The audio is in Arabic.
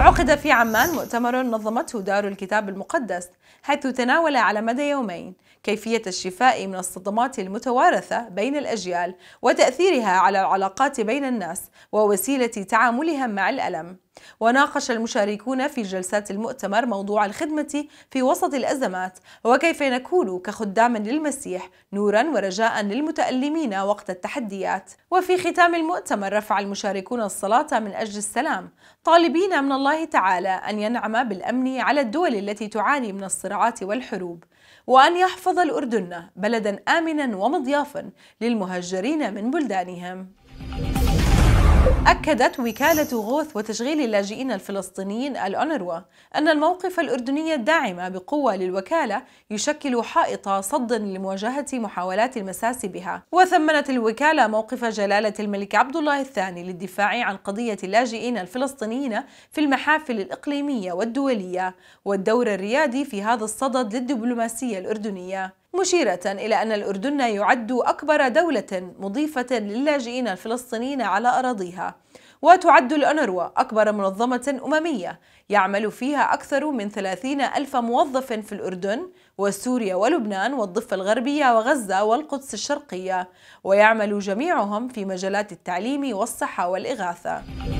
عقد في عمان مؤتمر نظمته دار الكتاب المقدس حيث تناول على مدى يومين كيفية الشفاء من الصدمات المتوارثة بين الأجيال وتأثيرها على العلاقات بين الناس ووسيلة تعاملهم مع الألم وناقش المشاركون في جلسات المؤتمر موضوع الخدمة في وسط الأزمات وكيف نكون كخدام للمسيح نورا ورجاء للمتألمين وقت التحديات وفي ختام المؤتمر رفع المشاركون الصلاة من أجل السلام طالبين من الله تعالى أن ينعم بالأمن على الدول التي تعاني من الصراعات والحروب وأن يحفظ الأردن بلدا آمنا ومضيافا للمهجرين من بلدانهم أكدت وكالة غوث وتشغيل اللاجئين الفلسطينيين الأونروا أن الموقف الأردني الداعم بقوة للوكالة يشكل حائط صد لمواجهة محاولات المساس بها وثمنت الوكالة موقف جلالة الملك عبد الله الثاني للدفاع عن قضية اللاجئين الفلسطينيين في المحافل الإقليمية والدولية والدور الريادي في هذا الصدد للدبلوماسية الأردنية مشيرة إلى أن الأردن يعد أكبر دولة مضيفة للاجئين الفلسطينيين على أراضيها وتعد الأنروا أكبر منظمة أممية يعمل فيها أكثر من 30 ألف موظف في الأردن وسوريا ولبنان والضفة الغربية وغزة والقدس الشرقية ويعمل جميعهم في مجالات التعليم والصحة والإغاثة